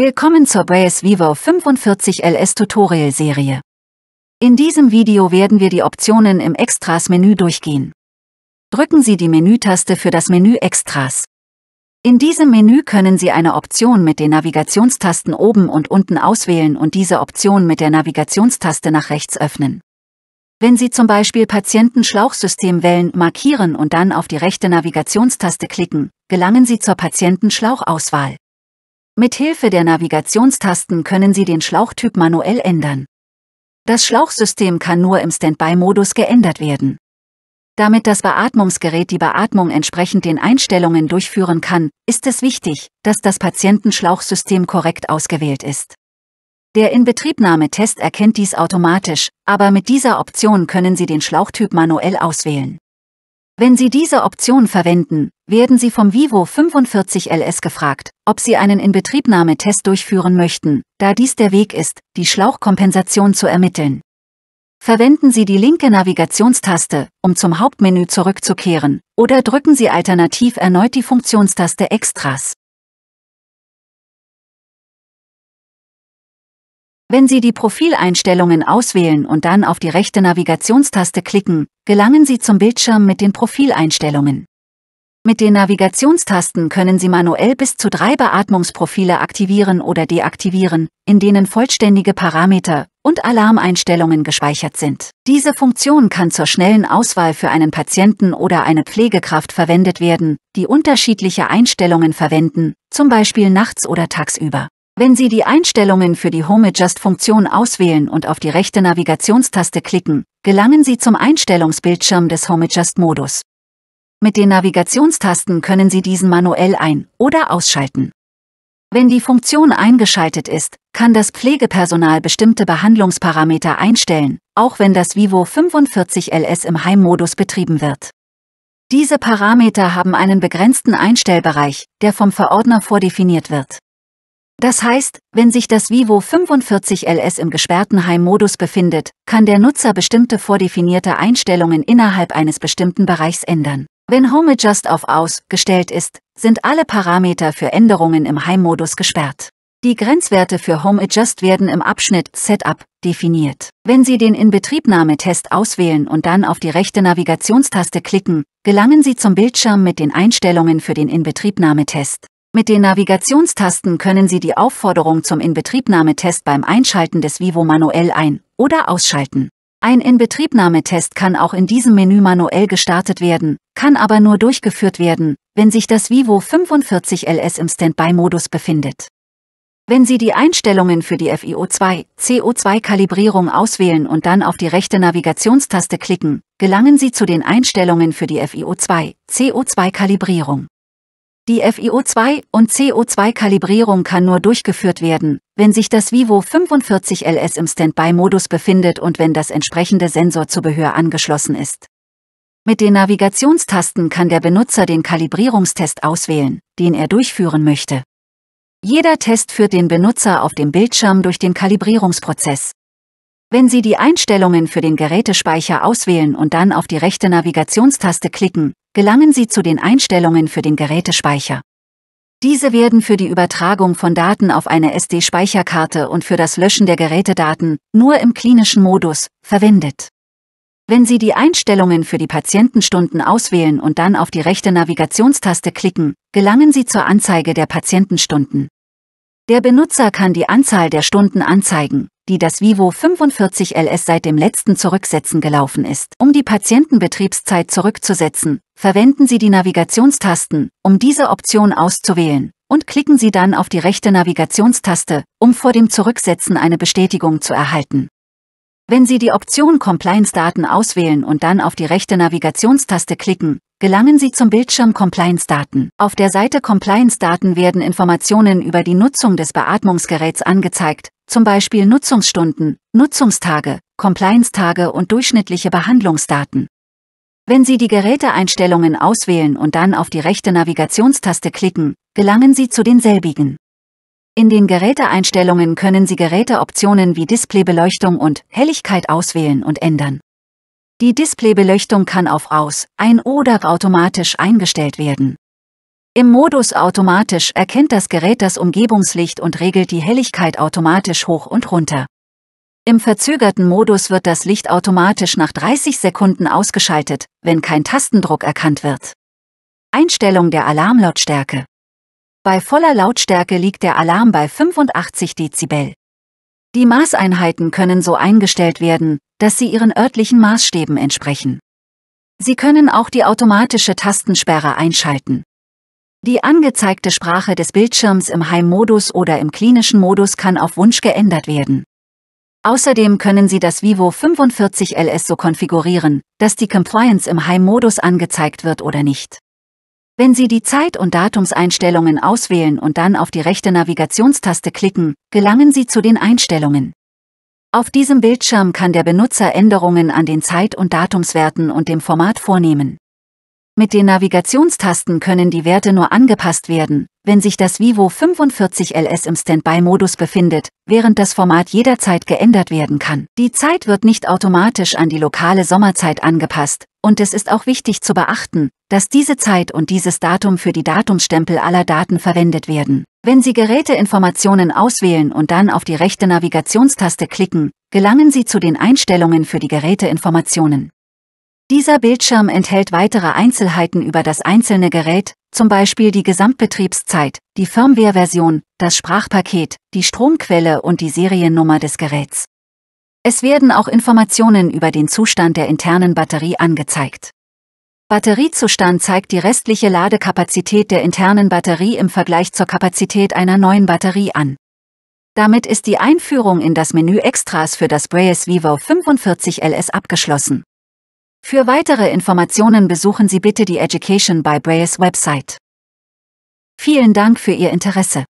Willkommen zur Bayes Vivo 45 LS Tutorial Serie. In diesem Video werden wir die Optionen im Extras-Menü durchgehen. Drücken Sie die Menütaste für das Menü Extras. In diesem Menü können Sie eine Option mit den Navigationstasten oben und unten auswählen und diese Option mit der Navigationstaste nach rechts öffnen. Wenn Sie zum Beispiel Patientenschlauchsystem wählen, markieren und dann auf die rechte Navigationstaste klicken, gelangen Sie zur Patientenschlauchauswahl. Mithilfe der Navigationstasten können Sie den Schlauchtyp manuell ändern. Das Schlauchsystem kann nur im Standby-Modus geändert werden. Damit das Beatmungsgerät die Beatmung entsprechend den Einstellungen durchführen kann, ist es wichtig, dass das Patientenschlauchsystem korrekt ausgewählt ist. Der Inbetriebnahmetest erkennt dies automatisch, aber mit dieser Option können Sie den Schlauchtyp manuell auswählen. Wenn Sie diese Option verwenden, werden Sie vom Vivo 45 LS gefragt, ob Sie einen Inbetriebnahmetest durchführen möchten, da dies der Weg ist, die Schlauchkompensation zu ermitteln. Verwenden Sie die linke Navigationstaste, um zum Hauptmenü zurückzukehren, oder drücken Sie alternativ erneut die Funktionstaste Extras. Wenn Sie die Profileinstellungen auswählen und dann auf die rechte Navigationstaste klicken, gelangen Sie zum Bildschirm mit den Profileinstellungen. Mit den Navigationstasten können Sie manuell bis zu drei Beatmungsprofile aktivieren oder deaktivieren, in denen vollständige Parameter und Alarmeinstellungen gespeichert sind. Diese Funktion kann zur schnellen Auswahl für einen Patienten oder eine Pflegekraft verwendet werden, die unterschiedliche Einstellungen verwenden, zum Beispiel nachts oder tagsüber. Wenn Sie die Einstellungen für die Home Adjust Funktion auswählen und auf die rechte Navigationstaste klicken, gelangen Sie zum Einstellungsbildschirm des Home Adjust Modus. Mit den Navigationstasten können Sie diesen manuell ein- oder ausschalten. Wenn die Funktion eingeschaltet ist, kann das Pflegepersonal bestimmte Behandlungsparameter einstellen, auch wenn das Vivo 45 LS im Heimmodus betrieben wird. Diese Parameter haben einen begrenzten Einstellbereich, der vom Verordner vordefiniert wird. Das heißt, wenn sich das Vivo 45LS im gesperrten Heimmodus befindet, kann der Nutzer bestimmte vordefinierte Einstellungen innerhalb eines bestimmten Bereichs ändern. Wenn Home Adjust auf Aus gestellt ist, sind alle Parameter für Änderungen im Heimmodus gesperrt. Die Grenzwerte für Home Adjust werden im Abschnitt Setup definiert. Wenn Sie den Inbetriebnahmetest auswählen und dann auf die rechte Navigationstaste klicken, gelangen Sie zum Bildschirm mit den Einstellungen für den Inbetriebnahmetest. Mit den Navigationstasten können Sie die Aufforderung zum Inbetriebnahmetest beim Einschalten des Vivo manuell ein- oder ausschalten. Ein Inbetriebnahmetest kann auch in diesem Menü manuell gestartet werden, kann aber nur durchgeführt werden, wenn sich das Vivo 45 LS im Standby-Modus befindet. Wenn Sie die Einstellungen für die FiO2, CO2-Kalibrierung auswählen und dann auf die rechte Navigationstaste klicken, gelangen Sie zu den Einstellungen für die FiO2, CO2-Kalibrierung. Die FiO2- und CO2-Kalibrierung kann nur durchgeführt werden, wenn sich das Vivo 45 LS im Standby-Modus befindet und wenn das entsprechende Sensorzubehör angeschlossen ist. Mit den Navigationstasten kann der Benutzer den Kalibrierungstest auswählen, den er durchführen möchte. Jeder Test führt den Benutzer auf dem Bildschirm durch den Kalibrierungsprozess, wenn Sie die Einstellungen für den Gerätespeicher auswählen und dann auf die rechte Navigationstaste klicken, gelangen Sie zu den Einstellungen für den Gerätespeicher. Diese werden für die Übertragung von Daten auf eine SD-Speicherkarte und für das Löschen der Gerätedaten nur im klinischen Modus verwendet. Wenn Sie die Einstellungen für die Patientenstunden auswählen und dann auf die rechte Navigationstaste klicken, gelangen Sie zur Anzeige der Patientenstunden. Der Benutzer kann die Anzahl der Stunden anzeigen, die das Vivo 45 LS seit dem letzten Zurücksetzen gelaufen ist. Um die Patientenbetriebszeit zurückzusetzen, verwenden Sie die Navigationstasten, um diese Option auszuwählen, und klicken Sie dann auf die rechte Navigationstaste, um vor dem Zurücksetzen eine Bestätigung zu erhalten. Wenn Sie die Option Compliance-Daten auswählen und dann auf die rechte Navigationstaste klicken, gelangen Sie zum Bildschirm Compliance-Daten. Auf der Seite Compliance-Daten werden Informationen über die Nutzung des Beatmungsgeräts angezeigt, zum Beispiel Nutzungsstunden, Nutzungstage, Compliance-Tage und durchschnittliche Behandlungsdaten. Wenn Sie die Geräteeinstellungen auswählen und dann auf die rechte Navigationstaste klicken, gelangen Sie zu denselbigen. In den Geräteeinstellungen können Sie Geräteoptionen wie Displaybeleuchtung und Helligkeit auswählen und ändern. Die Displaybeleuchtung kann auf Aus, Ein oder automatisch eingestellt werden. Im Modus automatisch erkennt das Gerät das Umgebungslicht und regelt die Helligkeit automatisch hoch und runter. Im verzögerten Modus wird das Licht automatisch nach 30 Sekunden ausgeschaltet, wenn kein Tastendruck erkannt wird. Einstellung der Alarmlautstärke. Bei voller Lautstärke liegt der Alarm bei 85 Dezibel. Die Maßeinheiten können so eingestellt werden, dass sie ihren örtlichen Maßstäben entsprechen. Sie können auch die automatische Tastensperre einschalten. Die angezeigte Sprache des Bildschirms im Heim-Modus oder im klinischen Modus kann auf Wunsch geändert werden. Außerdem können Sie das Vivo 45 LS so konfigurieren, dass die Compliance im Heim-Modus angezeigt wird oder nicht. Wenn Sie die Zeit- und Datumseinstellungen auswählen und dann auf die rechte Navigationstaste klicken, gelangen Sie zu den Einstellungen. Auf diesem Bildschirm kann der Benutzer Änderungen an den Zeit- und Datumswerten und dem Format vornehmen. Mit den Navigationstasten können die Werte nur angepasst werden, wenn sich das Vivo 45 LS im Standby-Modus befindet, während das Format jederzeit geändert werden kann. Die Zeit wird nicht automatisch an die lokale Sommerzeit angepasst, und es ist auch wichtig zu beachten, dass diese Zeit und dieses Datum für die Datumsstempel aller Daten verwendet werden. Wenn Sie Geräteinformationen auswählen und dann auf die rechte Navigationstaste klicken, gelangen Sie zu den Einstellungen für die Geräteinformationen. Dieser Bildschirm enthält weitere Einzelheiten über das einzelne Gerät, zum Beispiel die Gesamtbetriebszeit, die Firmware-Version, das Sprachpaket, die Stromquelle und die Seriennummer des Geräts. Es werden auch Informationen über den Zustand der internen Batterie angezeigt. Batteriezustand zeigt die restliche Ladekapazität der internen Batterie im Vergleich zur Kapazität einer neuen Batterie an. Damit ist die Einführung in das Menü Extras für das Brayes Vivo 45 LS abgeschlossen. Für weitere Informationen besuchen Sie bitte die Education by Brayers Website. Vielen Dank für Ihr Interesse.